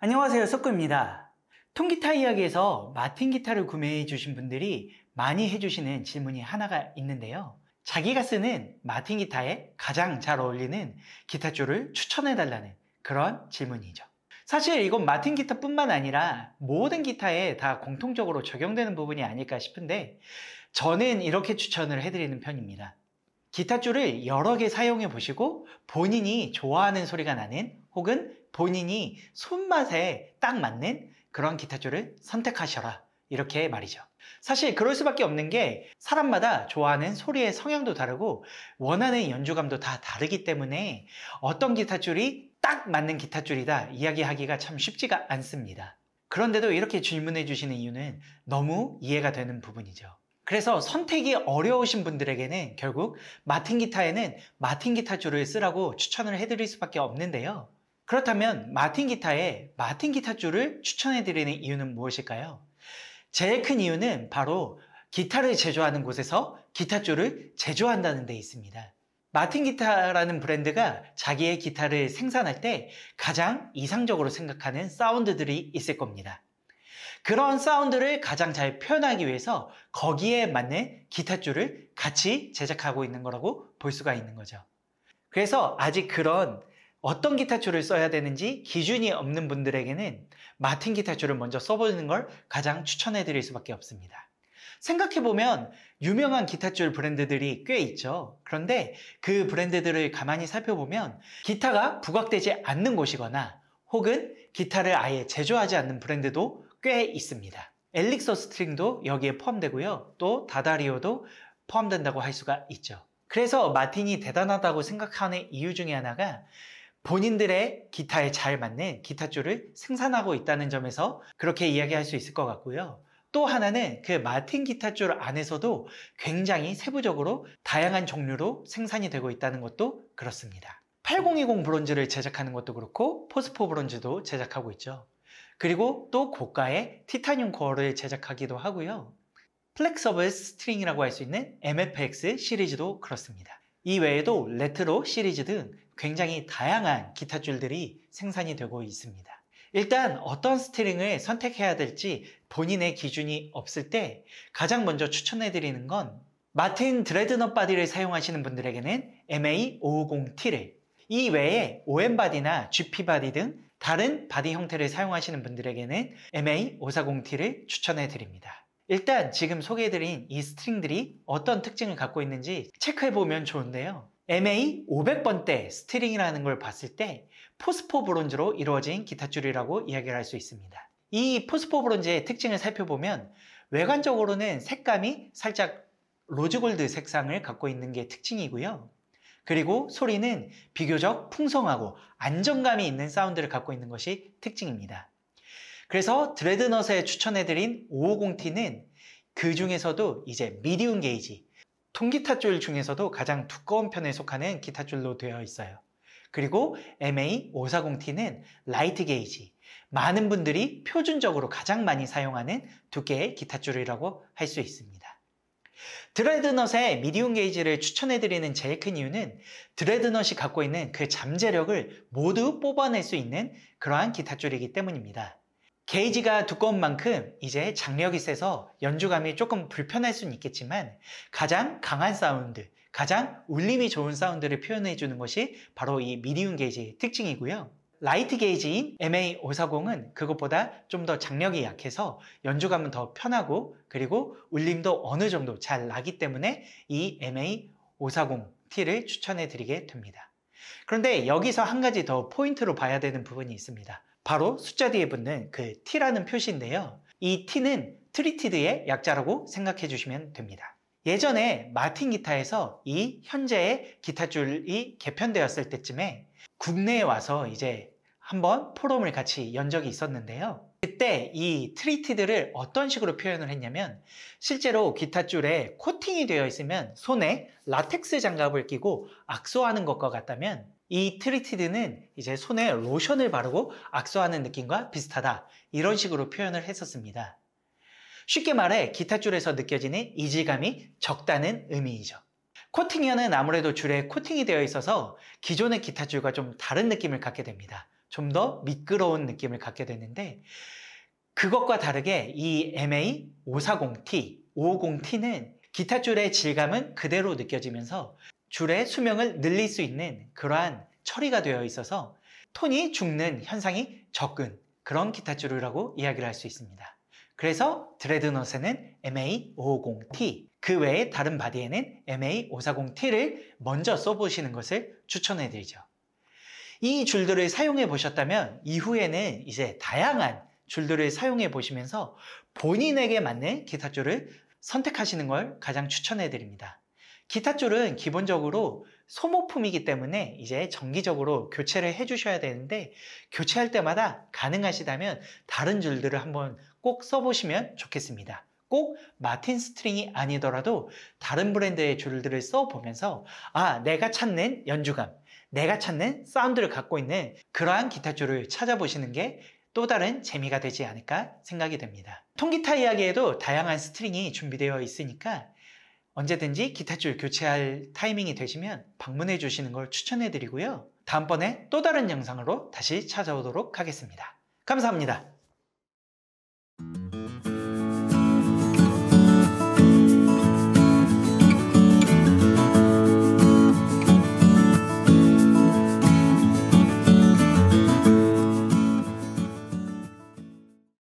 안녕하세요 석구입니다 통기타 이야기에서 마틴 기타를 구매해 주신 분들이 많이 해주시는 질문이 하나가 있는데요 자기가 쓰는 마틴 기타에 가장 잘 어울리는 기타줄을 추천해 달라는 그런 질문이죠 사실 이건 마틴 기타뿐만 아니라 모든 기타에 다 공통적으로 적용되는 부분이 아닐까 싶은데 저는 이렇게 추천을 해드리는 편입니다 기타줄을 여러 개 사용해 보시고 본인이 좋아하는 소리가 나는 혹은 본인이 손맛에 딱 맞는 그런 기타조를 선택하셔라. 이렇게 말이죠. 사실 그럴 수밖에 없는 게 사람마다 좋아하는 소리의 성향도 다르고 원하는 연주감도 다 다르기 때문에 어떤 기타줄이 딱 맞는 기타줄이다 이야기하기가 참 쉽지가 않습니다. 그런데도 이렇게 질문해 주시는 이유는 너무 이해가 되는 부분이죠. 그래서 선택이 어려우신 분들에게는 결국 마틴 기타에는 마틴 기타줄을 쓰라고 추천을 해드릴 수밖에 없는데요. 그렇다면 마틴 기타에 마틴 기타줄을 추천해드리는 이유는 무엇일까요? 제일 큰 이유는 바로 기타를 제조하는 곳에서 기타줄을 제조한다는 데 있습니다. 마틴 기타라는 브랜드가 자기의 기타를 생산할 때 가장 이상적으로 생각하는 사운드들이 있을 겁니다. 그런 사운드를 가장 잘 표현하기 위해서 거기에 맞는 기타줄을 같이 제작하고 있는 거라고 볼 수가 있는 거죠. 그래서 아직 그런 어떤 기타줄을 써야 되는지 기준이 없는 분들에게는 마틴 기타줄을 먼저 써보는 걸 가장 추천해 드릴 수밖에 없습니다. 생각해보면 유명한 기타줄 브랜드들이 꽤 있죠. 그런데 그 브랜드들을 가만히 살펴보면 기타가 부각되지 않는 곳이거나 혹은 기타를 아예 제조하지 않는 브랜드도 꽤 있습니다. 엘릭서 스트링도 여기에 포함되고요. 또 다다리오도 포함된다고 할 수가 있죠. 그래서 마틴이 대단하다고 생각하는 이유 중에 하나가 본인들의 기타에 잘 맞는 기타줄을 생산하고 있다는 점에서 그렇게 이야기할 수 있을 것 같고요. 또 하나는 그 마틴 기타줄 안에서도 굉장히 세부적으로 다양한 종류로 생산이 되고 있다는 것도 그렇습니다. 8020 브론즈를 제작하는 것도 그렇고 포스포 브론즈도 제작하고 있죠. 그리고 또 고가의 티타늄 코어를 제작하기도 하고요. 플렉서블 스트링이라고 할 수 있는 MFX 시리즈도 그렇습니다. 이 외에도 레트로 시리즈 등 굉장히 다양한 기타줄들이 생산이 되고 있습니다. 일단 어떤 스트링을 선택해야 될지 본인의 기준이 없을 때 가장 먼저 추천해 드리는 건 마틴 드레드넛 바디를 사용하시는 분들에게는 MA550T를 이 외에 OM 바디나 GP 바디 등 다른 바디 형태를 사용하시는 분들에게는 MA540T를 추천해 드립니다. 일단 지금 소개해드린 이 스트링들이 어떤 특징을 갖고 있는지 체크해보면 좋은데요. MA 500번대 스트링이라는 걸 봤을 때 포스포 브론즈로 이루어진 기타줄이라고 이야기를 할 수 있습니다. 이 포스포 브론즈의 특징을 살펴보면 외관적으로는 색감이 살짝 로즈골드 색상을 갖고 있는 게 특징이고요. 그리고 소리는 비교적 풍성하고 안정감이 있는 사운드를 갖고 있는 것이 특징입니다. 그래서 드레드넛에 추천해드린 550T는 그 중에서도 이제 미디움 게이지, 통기타줄 중에서도 가장 두꺼운 편에 속하는 기타줄로 되어 있어요. 그리고 MA540T는 라이트 게이지, 많은 분들이 표준적으로 가장 많이 사용하는 두께의 기타줄이라고 할 수 있습니다. 드레드넛의 미디움 게이지를 추천해드리는 제일 큰 이유는 드레드넛이 갖고 있는 그 잠재력을 모두 뽑아낼 수 있는 그러한 기타줄이기 때문입니다. 게이지가 두꺼운 만큼 이제 장력이 세서 연주감이 조금 불편할 수는 있겠지만 가장 강한 사운드, 가장 울림이 좋은 사운드를 표현해 주는 것이 바로 이 미디움 게이지의 특징이고요. 라이트 게이지인 MA540은 그것보다 좀 더 장력이 약해서 연주감은 더 편하고 그리고 울림도 어느 정도 잘 나기 때문에 이 MA540T를 추천해 드리게 됩니다. 그런데 여기서 한 가지 더 포인트로 봐야 되는 부분이 있습니다. 바로 숫자 뒤에 붙는 그 t라는 표시인데요. 이 t는 트리티드의 약자라고 생각해 주시면 됩니다. 예전에 마틴 기타에서 이 현재의 기타줄이 개편되었을 때쯤에 국내에 와서 이제 한번 포럼을 같이 연 적이 있었는데요. 그때 이 트리티드를 어떤 식으로 표현을 했냐면 실제로 기타줄에 코팅이 되어 있으면 손에 라텍스 장갑을 끼고 악소하는 것과 같다면 이 트리티드는 이제 손에 로션을 바르고 악수하는 느낌과 비슷하다. 이런 식으로 표현을 했었습니다. 쉽게 말해 기타줄에서 느껴지는 이질감이 적다는 의미이죠. 코팅이어는 아무래도 줄에 코팅이 되어 있어서 기존의 기타줄과 좀 다른 느낌을 갖게 됩니다. 좀 더 미끄러운 느낌을 갖게 되는데 그것과 다르게 이 MA 540T, 550T는 기타줄의 질감은 그대로 느껴지면서 줄의 수명을 늘릴 수 있는 그러한 처리가 되어 있어서 톤이 죽는 현상이 적은 그런 기타 줄이라고 이야기를 할 수 있습니다. 그래서 드레드넛에는 MA550T, 그 외에 다른 바디에는 MA540T를 먼저 써보시는 것을 추천해드리죠. 이 줄들을 사용해 보셨다면 이후에는 이제 다양한 줄들을 사용해 보시면서 본인에게 맞는 기타 줄을 선택하시는 걸 가장 추천해 드립니다. 기타줄은 기본적으로 소모품이기 때문에 이제 정기적으로 교체를 해주셔야 되는데 교체할 때마다 가능하시다면 다른 줄들을 한번 꼭 써보시면 좋겠습니다. 꼭 마틴 스트링이 아니더라도 다른 브랜드의 줄들을 써보면서 아 내가 찾는 연주감, 내가 찾는 사운드를 갖고 있는 그러한 기타줄을 찾아보시는 게 또 다른 재미가 되지 않을까 생각이 됩니다. 통기타 이야기에도 다양한 스트링이 준비되어 있으니까 언제든지 기타줄 교체할 타이밍이 되시면 방문해 주시는 걸 추천해 드리고요. 다음번에 또 다른 영상으로 다시 찾아오도록 하겠습니다. 감사합니다.